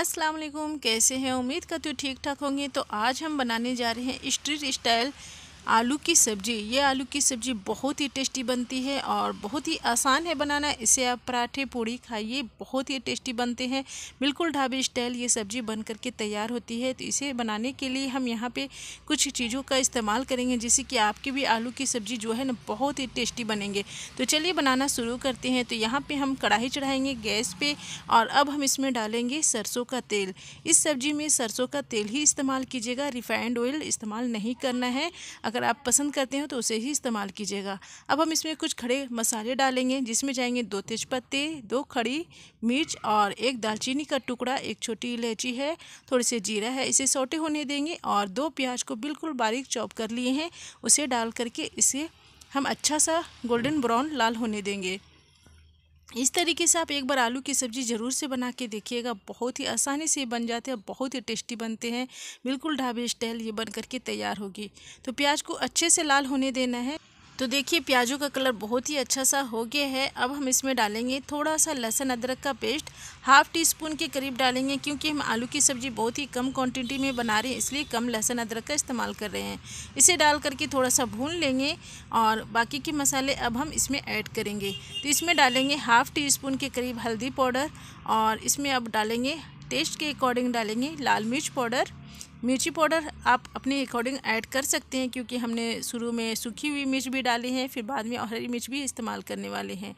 असलम कैसे हैं उम्मीद करती हूँ ठीक ठाक होंगे तो आज हम बनाने जा रहे हैं स्ट्रीट स्टाइल आलू की सब्ज़ी ये आलू की सब्ज़ी बहुत ही टेस्टी बनती है और बहुत ही आसान है बनाना इसे आप पराठे पूड़ी खाइए बहुत ही टेस्टी बनते हैं बिल्कुल ढाबे स्टाइल ये सब्ज़ी बन करके तैयार होती है तो इसे बनाने के लिए हम यहाँ पे कुछ चीज़ों का इस्तेमाल करेंगे जैसे कि आपकी भी आलू की सब्ज़ी जो है ना बहुत ही टेस्टी बनेंगे तो चलिए बनाना शुरू करते हैं तो यहाँ पर हम कढ़ाई चढ़ाएँगे गैस पर और अब हम इसमें डालेंगे सरसों का तेल इस सब्ज़ी में सरसों का तेल ही इस्तेमाल कीजिएगा रिफाइंड ऑयल इस्तेमाल नहीं करना है अगर आप पसंद करते हैं तो उसे ही इस्तेमाल कीजिएगा अब हम इसमें कुछ खड़े मसाले डालेंगे जिसमें जाएंगे दो तेज़पत्ते दो खड़ी मिर्च और एक दालचीनी का टुकड़ा एक छोटी इलायची है थोड़े से जीरा है इसे सोटे होने देंगे और दो प्याज को बिल्कुल बारीक चॉप कर लिए हैं उसे डाल करके इसे हम अच्छा सा गोल्डन ब्राउन लाल होने देंगे इस तरीके से आप एक बार आलू की सब्ज़ी ज़रूर से बना के देखिएगा बहुत ही आसानी से बन जाते हैं बहुत ही टेस्टी बनते हैं बिल्कुल ढाबे स्टाइल ये बन करके तैयार होगी तो प्याज को अच्छे से लाल होने देना है तो देखिए प्याजू का कलर बहुत ही अच्छा सा हो गया है अब हम इसमें डालेंगे थोड़ा सा लहसुन अदरक का पेस्ट हाफ़ टी स्पून के करीब डालेंगे क्योंकि हम आलू की सब्ज़ी बहुत ही कम क्वांटिटी में बना रहे हैं इसलिए कम लहसुन अदरक का इस्तेमाल कर रहे हैं इसे डाल करके थोड़ा सा भून लेंगे और बाकी के मसाले अब हम इसमें ऐड करेंगे तो इसमें डालेंगे हाफ़ टी स्पून के करीब हल्दी पाउडर और इसमें अब डालेंगे टेस्ट के अकॉर्डिंग डालेंगे लाल मिर्च पाउडर मिर्ची पाउडर आप अपने अकॉर्डिंग ऐड कर सकते हैं क्योंकि हमने शुरू में सूखी हुई मिर्च भी डाली है फिर बाद में हरी मिर्च भी इस्तेमाल करने वाले हैं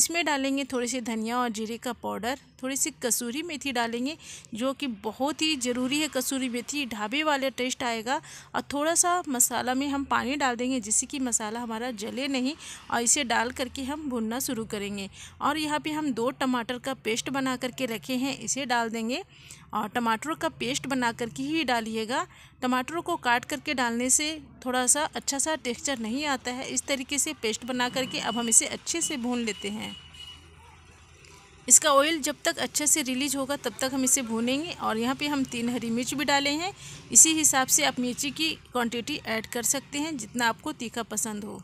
इसमें डालेंगे थोड़े से धनिया और जीरे का पाउडर थोड़ी सी कसूरी मेथी डालेंगे जो कि बहुत ही ज़रूरी है कसूरी मेथी ढाबे वाले टेस्ट आएगा और थोड़ा सा मसाला में हम पानी डाल देंगे जिससे कि मसाला हमारा जले नहीं और इसे डाल करके हम भुनना शुरू करेंगे और यहाँ पर हम दो टमाटर का पेस्ट बना करके रखे हैं इसे डाल देंगे और टमाटरों का पेस्ट बना करके ही डाल डालिएगा टमाटरों को काट करके डालने से थोड़ा सा अच्छा सा टेक्सचर नहीं आता है इस तरीके से पेस्ट बना करके अब हम इसे अच्छे से भून लेते हैं इसका ऑयल जब तक अच्छे से रिलीज होगा तब तक हम इसे भूनेंगे और यहाँ पे हम तीन हरी मिर्च भी डाले हैं इसी हिसाब से आप मिर्ची की क्वांटिटी ऐड कर सकते हैं जितना आपको तीखा पसंद हो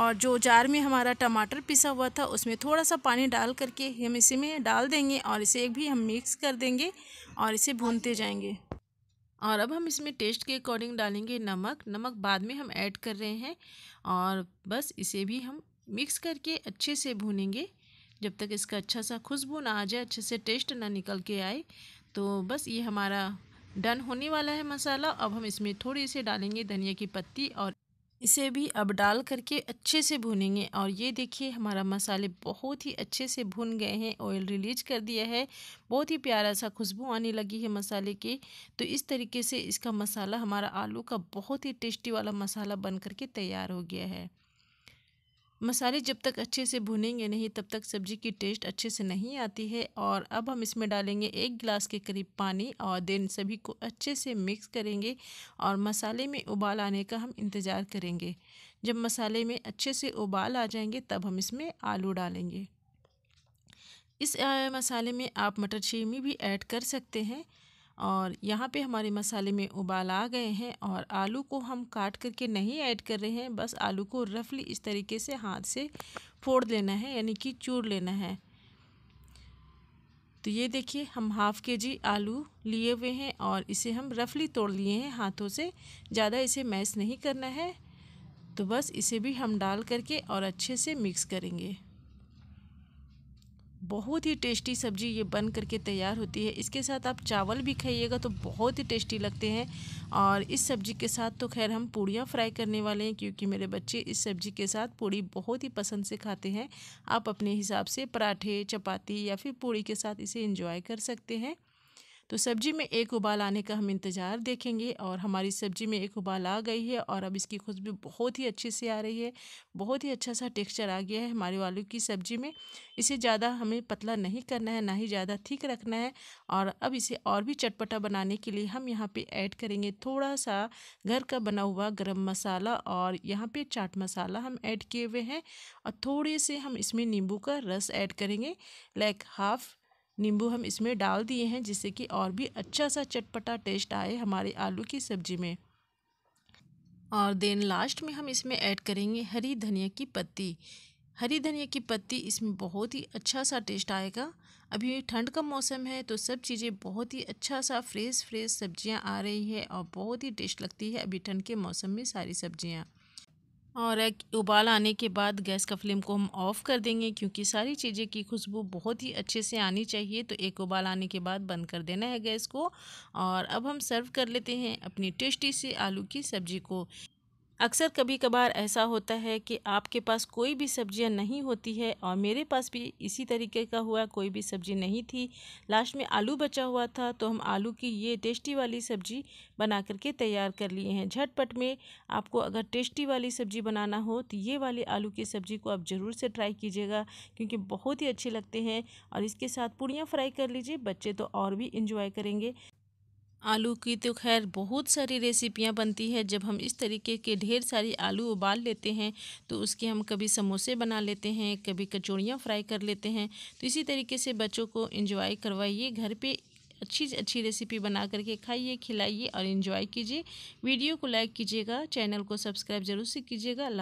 और जो जार में हमारा टमाटर पिसा हुआ था उसमें थोड़ा सा पानी डाल करके हम इसी में डाल देंगे और इसे एक भी हम मिक्स कर देंगे और इसे भूनते जाएंगे और अब हम इसमें टेस्ट के अकॉर्डिंग डालेंगे नमक नमक बाद में हम ऐड कर रहे हैं और बस इसे भी हम मिक्स करके अच्छे से भूनेंगे जब तक इसका अच्छा सा खुशबू ना आ जाए अच्छे से टेस्ट ना निकल के आए तो बस ये हमारा डन होने वाला है मसाला अब हम इसमें थोड़ी से डालेंगे धनिया की पत्ती और इसे भी अब डाल करके अच्छे से भुनेंगे और ये देखिए हमारा मसाले बहुत ही अच्छे से भुन गए हैं ऑयल रिलीज कर दिया है बहुत ही प्यारा सा खुशबू आने लगी है मसाले की तो इस तरीके से इसका मसाला हमारा आलू का बहुत ही टेस्टी वाला मसाला बन करके तैयार हो गया है मसाले जब तक अच्छे से भुनेंगे नहीं तब तक सब्ज़ी की टेस्ट अच्छे से नहीं आती है और अब हम इसमें डालेंगे एक गिलास के करीब पानी और देन सभी को अच्छे से मिक्स करेंगे और मसाले में उबाल आने का हम इंतज़ार करेंगे जब मसाले में अच्छे से उबाल आ जाएंगे तब हम इसमें आलू डालेंगे इस मसाले में आप मटर छीमी भी ऐड कर सकते हैं और यहाँ पे हमारे मसाले में उबाल आ गए हैं और आलू को हम काट करके नहीं ऐड कर रहे हैं बस आलू को रफली इस तरीके से हाथ से फोड़ लेना है यानी कि चूर लेना है तो ये देखिए हम हाफ़ के जी आलू लिए हुए हैं और इसे हम रफली तोड़ लिए हैं हाथों से ज़्यादा इसे मैश नहीं करना है तो बस इसे भी हम डाल करके और अच्छे से मिक्स करेंगे बहुत ही टेस्टी सब्जी ये बन करके तैयार होती है इसके साथ आप चावल भी खाइएगा तो बहुत ही टेस्टी लगते हैं और इस सब्जी के साथ तो खैर हम पूड़ियाँ फ्राई करने वाले हैं क्योंकि मेरे बच्चे इस सब्जी के साथ पूड़ी बहुत ही पसंद से खाते हैं आप अपने हिसाब से पराठे चपाती या फिर पूड़ी के साथ इसे इंजॉय कर सकते हैं तो सब्जी में एक उबाल आने का हम इंतज़ार देखेंगे और हमारी सब्जी में एक उबाल आ गई है और अब इसकी खुशबू बहुत ही अच्छे से आ रही है बहुत ही अच्छा सा टेक्सचर आ गया है हमारे आलू की सब्जी में इसे ज़्यादा हमें पतला नहीं करना है ना ही ज़्यादा ठीक रखना है और अब इसे और भी चटपटा बनाने के लिए हम यहाँ पर ऐड करेंगे थोड़ा सा घर का बना हुआ गर्म मसाला और यहाँ पर चाट मसाला हम ऐड किए हुए हैं और थोड़े से हम इसमें नींबू का रस ऐड करेंगे लाइक हाफ़ नींबू हम इसमें डाल दिए हैं जिससे कि और भी अच्छा सा चटपटा टेस्ट आए हमारे आलू की सब्ज़ी में और देन लास्ट में हम इसमें ऐड करेंगे हरी धनिया की पत्ती हरी धनिया की पत्ती इसमें बहुत ही अच्छा सा टेस्ट आएगा अभी ठंड का मौसम है तो सब चीज़ें बहुत ही अच्छा सा फ्रेश फ्रेश सब्जियां आ रही है और बहुत ही टेस्ट लगती है अभी ठंड के मौसम में सारी सब्जियां और एक उबाल आने के बाद गैस का फ्लेम को हम ऑफ़ कर देंगे क्योंकि सारी चीज़ें की खुशबू बहुत ही अच्छे से आनी चाहिए तो एक उबाल आने के बाद बंद कर देना है गैस को और अब हम सर्व कर लेते हैं अपनी टेस्टी से आलू की सब्ज़ी को अक्सर कभी कभार ऐसा होता है कि आपके पास कोई भी सब्जियां नहीं होती है और मेरे पास भी इसी तरीके का हुआ कोई भी सब्ज़ी नहीं थी लास्ट में आलू बचा हुआ था तो हम आलू की ये टेस्टी वाली सब्ज़ी बना करके तैयार कर लिए हैं झटपट में आपको अगर टेस्टी वाली सब्ज़ी बनाना हो तो ये वाली आलू की सब्ज़ी को आप ज़रूर से ट्राई कीजिएगा क्योंकि बहुत ही अच्छे लगते हैं और इसके साथ पूड़ियाँ फ्राई कर लीजिए बच्चे तो और भी इंजॉय करेंगे आलू की तो खैर बहुत सारी रेसिपियाँ बनती है जब हम इस तरीके के ढेर सारी आलू उबाल लेते हैं तो उसके हम कभी समोसे बना लेते हैं कभी कचौड़ियाँ फ्राई कर लेते हैं तो इसी तरीके से बच्चों को इंजॉय करवाइए घर पे अच्छी अच्छी रेसिपी बना करके खाइए खिलाइए और इन्जॉय कीजिए वीडियो को लाइक कीजिएगा चैनल को सब्सक्राइब ज़रूर से कीजिएगा